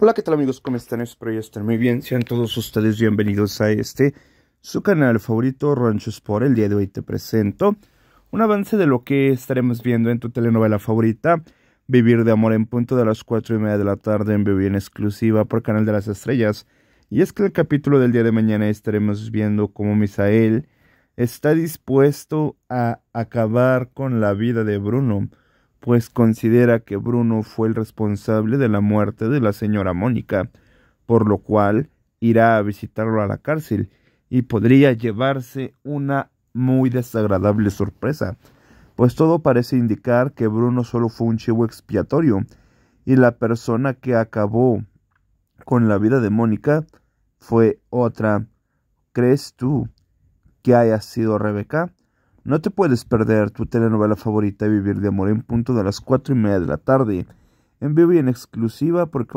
Hola, ¿qué tal amigos? ¿Cómo están? Espero ya estén muy bien. Sean todos ustedes bienvenidos a este, su canal favorito, Rancho Sport. El día de hoy te presento un avance de lo que estaremos viendo en tu telenovela favorita, Vivir de Amor en punto de las 4 y media de la tarde en Vivir exclusiva por Canal de las Estrellas. Y es que el capítulo del día de mañana estaremos viendo cómo Misael está dispuesto a acabar con la vida de Bruno pues considera que Bruno fue el responsable de la muerte de la señora Mónica, por lo cual irá a visitarlo a la cárcel y podría llevarse una muy desagradable sorpresa, pues todo parece indicar que Bruno solo fue un chivo expiatorio y la persona que acabó con la vida de Mónica fue otra. ¿Crees tú que haya sido Rebeca? No te puedes perder tu telenovela favorita Vivir de Amor en punto de las cuatro y media de la tarde, en vivo y en exclusiva porque...